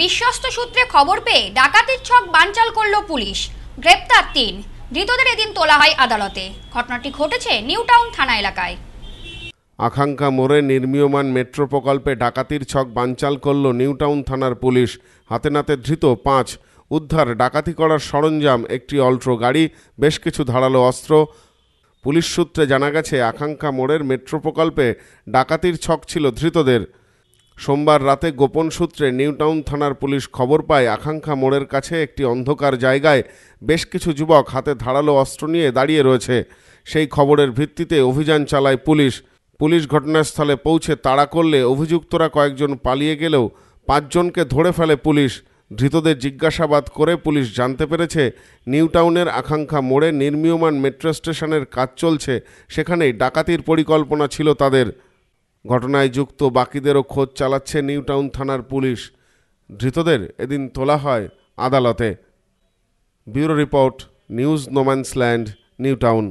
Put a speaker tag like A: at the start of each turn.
A: বিশ্বস্ত সূত্রে খবর পেয়ে ডাকাতির ছক বানচাল করল পুলিশ গ্রেপ্তার তিন ধৃতদের এদিন তোলা হয় আদালতে ঘটনাটি ঘটেছে নিউ টাউন থানা এলাকায়
B: আকাঙ্ক্ষা মোড়ে নির্মীয়মান মেট্রো প্রকল্পে ডাকাতির ছক বানচাল করল নিউটাউন থানার পুলিশ হাতে নাতে ধৃত পাঁচ উদ্ধার ডাকাতি করার সরঞ্জাম একটি অল্ট্রো গাড়ি বেশ কিছু ধারালো অস্ত্র পুলিশ সূত্রে জানা গেছে আকাঙ্ক্ষা মোড়ের মেট্রো প্রকল্পে ডাকাতির ছক ছিল ধৃতদের সোমবার রাতে গোপন সূত্রে নিউটাউন থানার পুলিশ খবর পায় আকাঙ্ক্ষা মোড়ের কাছে একটি অন্ধকার জায়গায় বেশ কিছু যুবক হাতে ধারালো অস্ত্র নিয়ে দাঁড়িয়ে রয়েছে সেই খবরের ভিত্তিতে অভিযান চালায় পুলিশ পুলিশ ঘটনাস্থলে পৌঁছে তাড়া করলে অভিযুক্তরা কয়েকজন পালিয়ে গেলেও পাঁচজনকে ধরে ফেলে পুলিশ ধৃতদের জিজ্ঞাসাবাদ করে পুলিশ জানতে পেরেছে নিউটাউনের আকাঙ্ক্ষা মোড়ে নির্মীয়মান মেট্রো স্টেশনের কাজ চলছে সেখানেই ডাকাতির পরিকল্পনা ছিল তাদের ঘটনায় যুক্ত বাকিদেরও খোঁজ চালাচ্ছে নিউটাউন থানার পুলিশ ধৃতদের এদিন তোলা হয় আদালতে bureau report news no man's land New Town